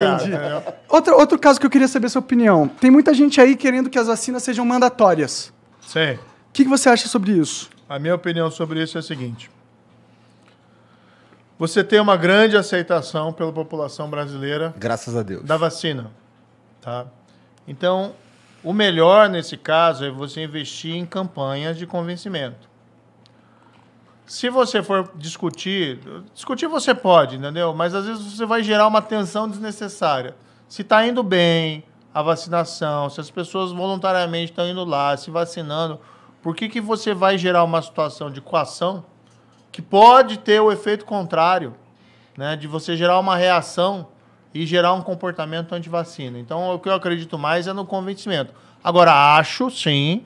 Entendi. Tá, outro, outro caso que eu queria saber sua opinião. Tem muita gente aí querendo que as vacinas sejam mandatórias. Sim. O que, que você acha sobre isso? A minha opinião sobre isso é a seguinte. Você tem uma grande aceitação pela população brasileira. Graças a Deus. Da vacina. Tá? Então, o melhor nesse caso é você investir em campanhas de convencimento se você for discutir, discutir você pode, entendeu? Mas às vezes você vai gerar uma tensão desnecessária. Se está indo bem a vacinação, se as pessoas voluntariamente estão indo lá, se vacinando, por que, que você vai gerar uma situação de coação que pode ter o efeito contrário, né? De você gerar uma reação e gerar um comportamento anti-vacina. Então, o que eu acredito mais é no convencimento. Agora, acho sim,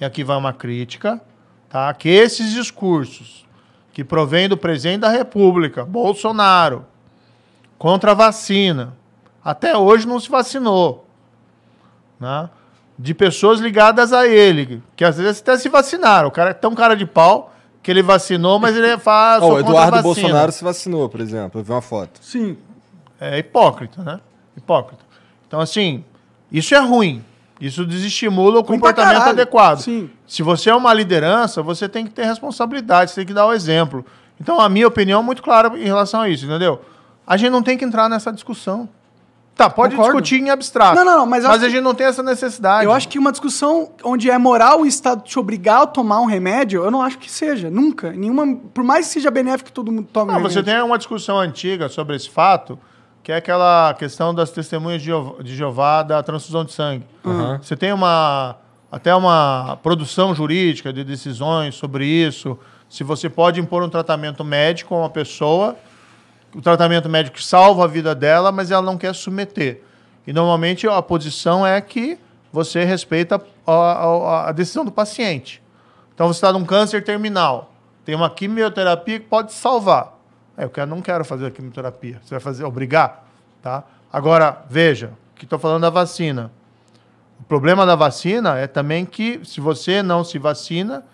e aqui vai uma crítica, tá? que esses discursos que provém do presidente da República, Bolsonaro, contra a vacina, até hoje não se vacinou, né? de pessoas ligadas a ele, que às vezes até se vacinaram. O cara é tão cara de pau que ele vacinou, mas ele é faz. Oh, o Eduardo Bolsonaro se vacinou, por exemplo. Eu vi uma foto. Sim. É hipócrita, né? Hipócrita. Então, assim, isso é ruim. Isso desestimula o comportamento adequado. Sim. Se você é uma liderança, você tem que ter responsabilidade, você tem que dar o exemplo. Então, a minha opinião é muito clara em relação a isso, entendeu? A gente não tem que entrar nessa discussão. Tá, pode Concordo. discutir em abstrato. Não, não, não mas, mas a gente não tem essa necessidade. Eu acho que uma discussão onde é moral o Estado te obrigar a tomar um remédio, eu não acho que seja, nunca. Nenhuma, por mais que seja benéfico que todo mundo tome não, um remédio. Você tem uma discussão antiga sobre esse fato, que é aquela questão das testemunhas de Jeová, de Jeová da transfusão de sangue. Uhum. Você tem uma até uma produção jurídica de decisões sobre isso, se você pode impor um tratamento médico a uma pessoa, o tratamento médico salva a vida dela, mas ela não quer submeter. E normalmente a posição é que você respeita a, a, a decisão do paciente. Então você está num câncer terminal, tem uma quimioterapia que pode salvar. É, eu quero, não quero fazer a quimioterapia. Você vai fazer, obrigar? Tá? Agora, veja, que estou falando da vacina. O problema da vacina é também que, se você não se vacina,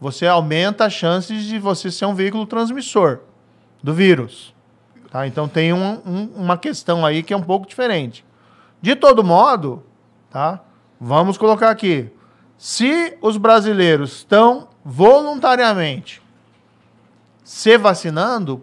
você aumenta as chances de você ser um veículo transmissor do vírus. Tá? Então tem um, um, uma questão aí que é um pouco diferente. De todo modo, tá? vamos colocar aqui. Se os brasileiros estão voluntariamente se vacinando,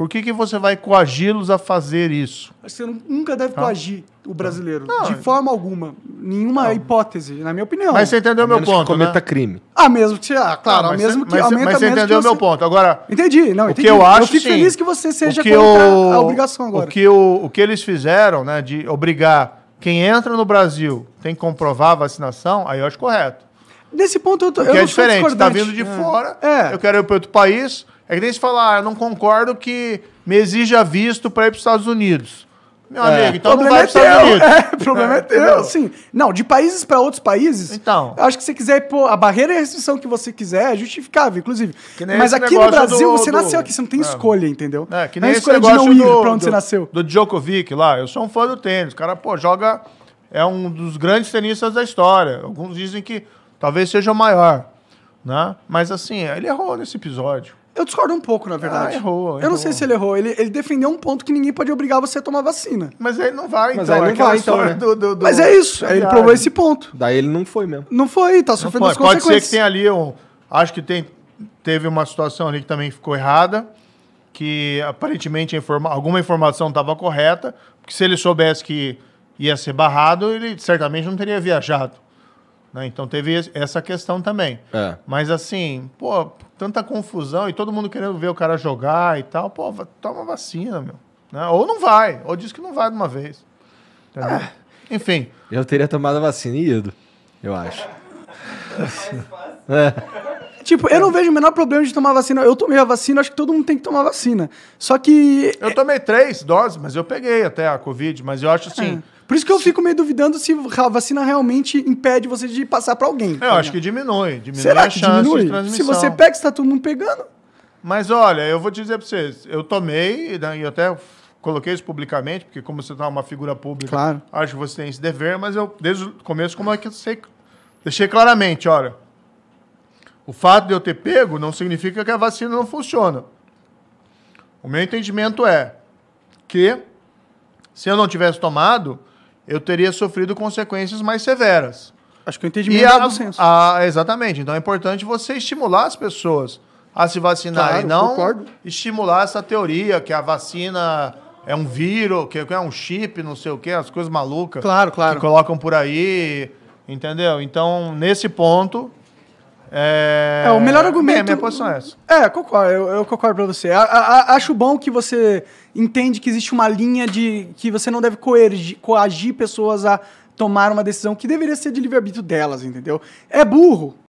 por que, que você vai coagi-los a fazer isso? Você nunca deve ah. coagir o brasileiro, não. de forma alguma. Nenhuma não. hipótese, na minha opinião. Mas você entendeu meu ponto, que né? cometa né? crime. Ah, mesmo que... Ah, claro, ah, mesmo que... Mas, aumenta, mas você entendeu meu ponto. Agora... Entendi, não, entendi. O que eu acho, Eu fico sim. feliz que você seja o que contra eu... a obrigação agora. O que, o que eles fizeram, né, de obrigar quem entra no Brasil tem que comprovar a vacinação, aí eu acho correto. Nesse ponto eu tô. Porque eu é diferente, tá vindo de é. fora, é. eu quero ir para outro país. É que nem se falar, ah, não concordo que me exija visto para ir para os Estados Unidos. Meu é. amigo, então problema não vai é para os Estados Unidos. É, problema é, é teu. Sim. Não, de países para outros países. Então. Acho que você quiser pôr a barreira e a restrição que você quiser é justificável, inclusive. Mas aqui no Brasil, do, você do... nasceu aqui, você não tem é. escolha, entendeu? É, que é nem não escolha de não ir para pra onde você nasceu. Do Djokovic lá, eu sou um fã do tênis. O cara, pô, joga. É um dos grandes tenistas da história. Alguns dizem que Talvez seja o maior. Né? Mas assim, ele errou nesse episódio. Eu discordo um pouco, na ah, verdade. Ah, errou, errou. Eu não sei se ele errou. Ele, ele defendeu um ponto que ninguém pode obrigar você a tomar vacina. Mas ele não vai, Mas então. Mas não vai, então, né? do, do, do... Mas é isso. ele provou esse ponto. Daí ele não foi mesmo. Não foi, tá sofrendo as consequências. Pode ser que tenha ali um... Acho que tem, teve uma situação ali que também ficou errada, que aparentemente informa... alguma informação estava correta, porque se ele soubesse que ia ser barrado, ele certamente não teria viajado. Né? Então teve essa questão também. É. Mas assim, pô, tanta confusão e todo mundo querendo ver o cara jogar e tal. Pô, toma vacina, meu. Né? Ou não vai, ou diz que não vai de uma vez. Ah, enfim. Eu teria tomado a vacina e ido, eu acho. É. Tipo, eu não vejo o menor problema de tomar vacina. Eu tomei a vacina, acho que todo mundo tem que tomar vacina. Só que. Eu tomei três doses, mas eu peguei até a Covid, mas eu acho assim. É por isso que eu fico meio duvidando se a vacina realmente impede você de passar para alguém. É, eu acho que diminui. diminui Será que diminui? Se você pega, está todo mundo pegando. Mas olha, eu vou dizer para vocês, eu tomei, e até coloquei isso publicamente, porque como você está uma figura pública, claro. acho que você tem esse dever, mas eu, desde o começo, como é que eu sei, deixei claramente, olha, o fato de eu ter pego não significa que a vacina não funciona. O meu entendimento é que, se eu não tivesse tomado, eu teria sofrido consequências mais severas. Acho que eu entendi e é do senso. A, exatamente. Então é importante você estimular as pessoas a se vacinar claro, e não concordo. estimular essa teoria que a vacina é um vírus, que é um chip, não sei o quê, as coisas malucas claro, claro. que colocam por aí, entendeu? Então, nesse ponto, é... é, o melhor argumento. É, minha posição é essa. É, concordo, eu, eu concordo pra você. A, a, acho bom que você entende que existe uma linha de. que você não deve coergir, coagir pessoas a tomar uma decisão que deveria ser de livre-arbítrio delas, entendeu? É burro,